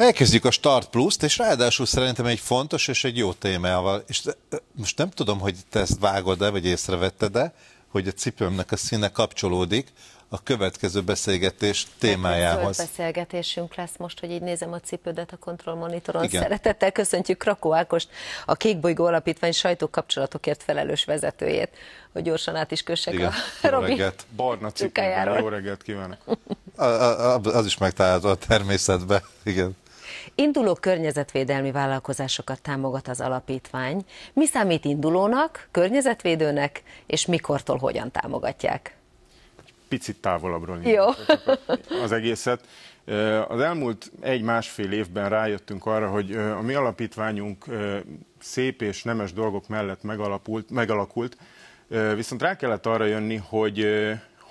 Elkezdjük a Start Plus-t, és ráadásul szerintem egy fontos és egy jó témával. És most nem tudom, hogy te ezt vágod-e, vagy észrevetted-e, hogy a cipőmnek a színe kapcsolódik a következő beszélgetés témájához. Zöld beszélgetésünk lesz most, hogy így nézem a cipődet a kontrollmonitoron. Igen. Szeretettel köszöntjük Krakó Ákost, a Kékbolygó Alapítvány sajtókapcsolatokért felelős vezetőjét, hogy gyorsan át is kössek Igen. a Robi reggelt. Barna cipőben, jó reggelt kívánok. A, a, az is megtalálható a természetbe. Igen. Induló környezetvédelmi vállalkozásokat támogat az alapítvány. Mi számít indulónak, környezetvédőnek, és mikortól hogyan támogatják? Picit távolabbról Jó. az egészet. Az elmúlt egy-másfél évben rájöttünk arra, hogy a mi alapítványunk szép és nemes dolgok mellett megalapult, megalakult, viszont rá kellett arra jönni, hogy,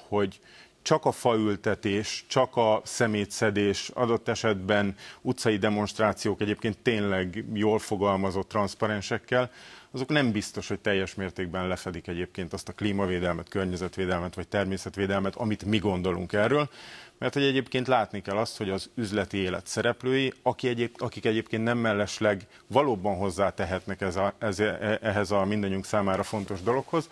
hogy csak a faültetés, csak a szemétszedés, adott esetben utcai demonstrációk egyébként tényleg jól fogalmazott transzparensekkel, azok nem biztos, hogy teljes mértékben lefedik egyébként azt a klímavédelmet, környezetvédelmet vagy természetvédelmet, amit mi gondolunk erről, mert hogy egyébként látni kell azt, hogy az üzleti élet szereplői, aki egyéb, akik egyébként nem mellesleg valóban hozzátehetnek ez a, ez, e, ehhez a mindannyiunk számára fontos dologhoz,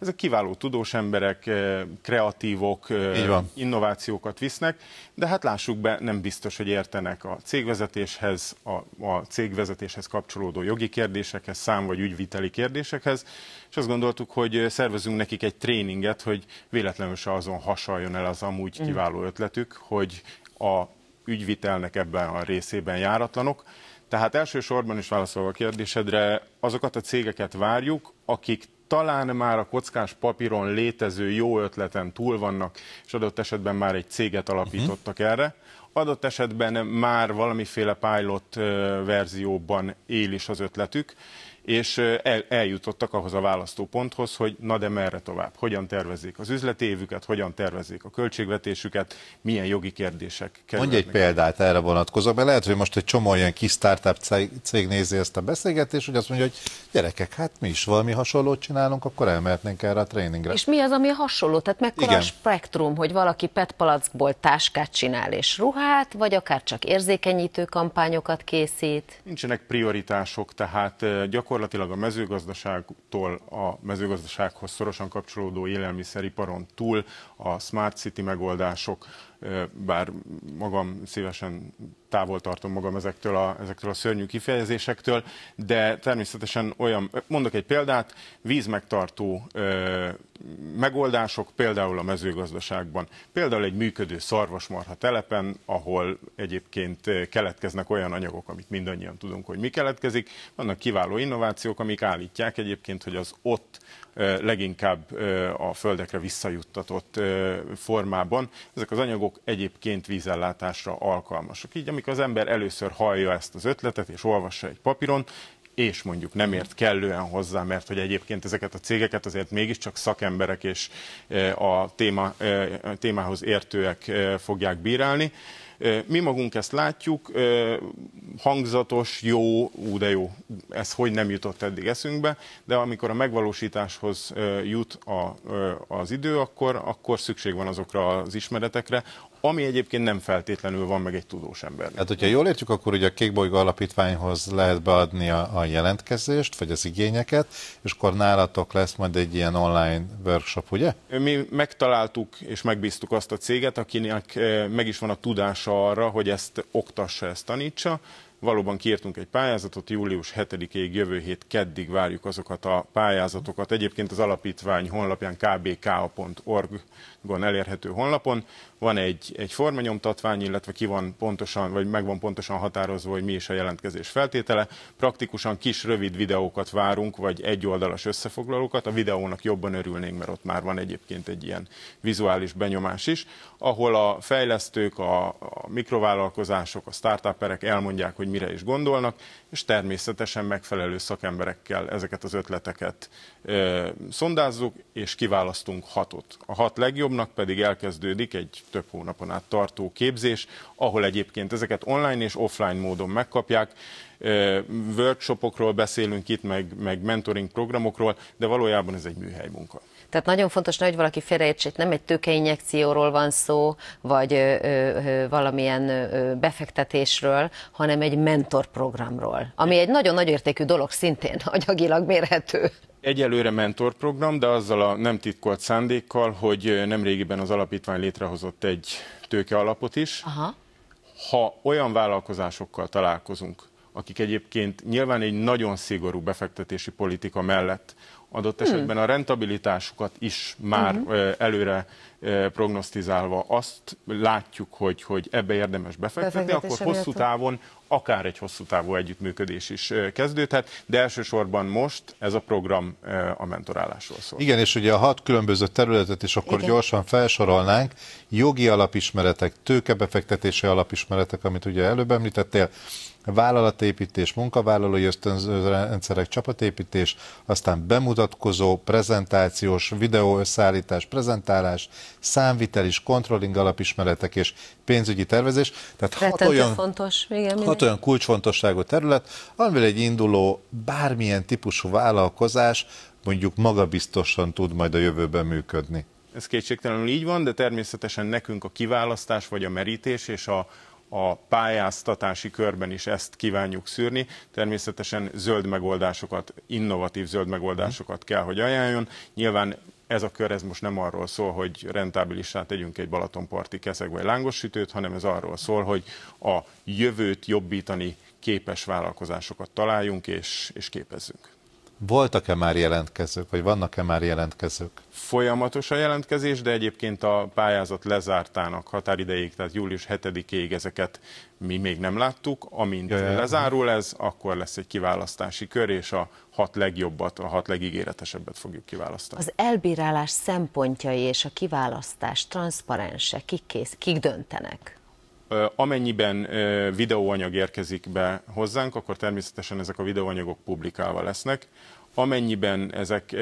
ezek kiváló tudós emberek, eh, kreatívok, eh, innovációkat visznek, de hát lássuk be, nem biztos, hogy értenek a cégvezetéshez, a, a cégvezetéshez kapcsolódó jogi kérdésekhez, szám vagy ügyviteli kérdésekhez, és azt gondoltuk, hogy szervezünk nekik egy tréninget, hogy véletlenül se azon hasaljon el az amúgy mm. kiváló ötletük, hogy a ügyvitelnek ebben a részében járatlanok. Tehát elsősorban is válaszolva a kérdésedre, azokat a cégeket várjuk, akik talán már a kockás papíron létező jó ötleten túl vannak, és adott esetben már egy céget mhm. alapítottak uh-huh. erre. Adott esetben már valamiféle pilot verzióban él is az ötletük, és el, eljutottak ahhoz a választóponthoz, hogy na de merre tovább, hogyan tervezik az üzleti évüket, hogyan tervezik a költségvetésüket, milyen jogi kérdések kerülnek. Mondj egy példát erre vonatkozóan, mert lehet, hogy most egy csomó olyan kis startup cég nézi ezt a beszélgetést, hogy azt mondja, hogy gyerekek, hát mi is valami hasonlót csinálunk, akkor elmehetnénk erre a tréningre. És mi az, ami hasonló? Tehát mekkora Igen. a spektrum, hogy valaki petpalackból táskát csinál és ruhát, vagy akár csak érzékenyítő kampányokat készít? Nincsenek prioritások, tehát gyakorlatilag gyakorlatilag a mezőgazdaságtól a mezőgazdasághoz szorosan kapcsolódó élelmiszeriparon túl a Smart City megoldások, bár magam szívesen távol tartom magam ezektől a, ezektől a szörnyű kifejezésektől, de természetesen olyan, mondok egy példát, vízmegtartó ö, megoldások például a mezőgazdaságban. Például egy működő szarvasmarha telepen, ahol egyébként keletkeznek olyan anyagok, amit mindannyian tudunk, hogy mi keletkezik, vannak kiváló innovációk, innovációk, amik állítják egyébként, hogy az ott leginkább a földekre visszajuttatott formában. Ezek az anyagok egyébként vízellátásra alkalmasak. Így amikor az ember először hallja ezt az ötletet és olvassa egy papíron, és mondjuk nem ért kellően hozzá, mert hogy egyébként ezeket a cégeket azért mégiscsak szakemberek és a, téma, a témához értőek fogják bírálni, mi magunk ezt látjuk, hangzatos, jó, ú de jó, ez hogy nem jutott eddig eszünkbe, de amikor a megvalósításhoz jut a, az idő, akkor, akkor szükség van azokra az ismeretekre, ami egyébként nem feltétlenül van meg egy tudós ember. Hát, hogyha jól értjük, akkor ugye a Kékbolygó Alapítványhoz lehet beadni a, a jelentkezést, vagy az igényeket, és akkor nálatok lesz majd egy ilyen online workshop, ugye? Mi megtaláltuk és megbíztuk azt a céget, akinek meg is van a tudás arra, hogy ezt oktassa, ezt tanítsa, Valóban kiértünk egy pályázatot, július 7-ig jövő hét keddig várjuk azokat a pályázatokat. Egyébként az alapítvány honlapján kbk.org-on elérhető honlapon van egy, egy formanyomtatvány, illetve ki van pontosan, vagy meg van pontosan határozva, hogy mi is a jelentkezés feltétele. Praktikusan kis, rövid videókat várunk, vagy egyoldalas összefoglalókat. A videónak jobban örülnénk, mert ott már van egyébként egy ilyen vizuális benyomás is, ahol a fejlesztők, a, a mikrovállalkozások, a startuperek elmondják, hogy hogy mire is gondolnak, és természetesen megfelelő szakemberekkel ezeket az ötleteket ö, szondázzuk, és kiválasztunk hatot. A hat legjobbnak pedig elkezdődik egy több hónapon át tartó képzés, ahol egyébként ezeket online és offline módon megkapják, workshopokról beszélünk itt, meg, meg mentoring programokról, de valójában ez egy műhely munka. Tehát nagyon fontos, hogy valaki félreértsét, nem egy tőkeinjekcióról van szó, vagy ö, ö, valamilyen ö, befektetésről, hanem egy mentorprogramról, ami egy nagyon nagy értékű dolog, szintén anyagilag mérhető. Egyelőre mentorprogram, de azzal a nem titkolt szándékkal, hogy nemrégiben az alapítvány létrehozott egy tőkealapot is. Aha. Ha olyan vállalkozásokkal találkozunk, akik egyébként nyilván egy nagyon szigorú befektetési politika mellett adott hmm. esetben a rentabilitásukat is már uh-huh. előre prognosztizálva azt látjuk, hogy, hogy ebbe érdemes befektetni, akkor hosszú távon akár egy hosszú távú együttműködés is kezdődhet, de elsősorban most ez a program a mentorálásról szól. Igen, és ugye a hat különböző területet is akkor Igen. gyorsan felsorolnánk, jogi alapismeretek, tőkebefektetési alapismeretek, amit ugye előbb említettél, vállalatépítés, munkavállalói ösztönzőrendszerek, csapatépítés, aztán bemutatkozó, prezentációs, videó összeállítás, prezentálás, számvitel is, controlling alapismeretek és pénzügyi tervezés. Tehát hat olyan, fontos, igen, hat olyan kulcsfontosságú terület, amivel egy induló bármilyen típusú vállalkozás mondjuk magabiztosan tud majd a jövőben működni. Ez kétségtelenül így van, de természetesen nekünk a kiválasztás vagy a merítés és a, a pályáztatási körben is ezt kívánjuk szűrni. Természetesen zöld megoldásokat, innovatív zöld megoldásokat kell, hogy ajánljon. Nyilván ez a kör ez most nem arról szól, hogy rentábilisát tegyünk egy Balatonparti keszeg vagy sütőt, hanem ez arról szól, hogy a jövőt jobbítani képes vállalkozásokat találjunk és, és képezzünk. Voltak-e már jelentkezők, vagy vannak-e már jelentkezők? Folyamatos a jelentkezés, de egyébként a pályázat lezártának határideig, tehát július 7-ig ezeket mi még nem láttuk. Amint Jaj, lezárul ez, akkor lesz egy kiválasztási kör, és a hat legjobbat, a hat legígéretesebbet fogjuk kiválasztani. Az elbírálás szempontjai és a kiválasztás transzparense, kik, kész, kik döntenek? Amennyiben videóanyag érkezik be hozzánk, akkor természetesen ezek a videóanyagok publikálva lesznek. Amennyiben ezek,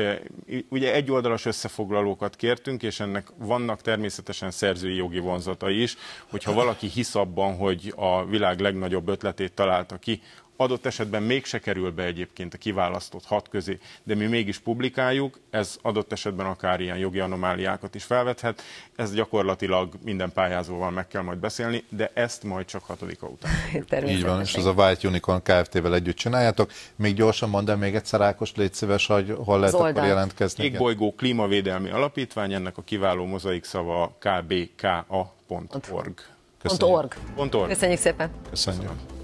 ugye egy oldalas összefoglalókat kértünk, és ennek vannak természetesen szerzői jogi vonzatai is, hogyha valaki hisz abban, hogy a világ legnagyobb ötletét találta ki, adott esetben mégse kerül be egyébként a kiválasztott hat közé, de mi mégis publikáljuk, ez adott esetben akár ilyen jogi anomáliákat is felvethet, ez gyakorlatilag minden pályázóval meg kell majd beszélni, de ezt majd csak hatodika után. Így van, és az a White Unicorn Kft-vel együtt csináljátok. Még gyorsan mondd még egyszer, Ákos, légy szíves, hogy hol lehet akkor jelentkezni. Égbolygó Klímavédelmi Alapítvány, ennek a kiváló mozaik szava kbka.org. Köszönjük. Köszönjük. Köszönjük szépen. Köszönjük. Köszönjük.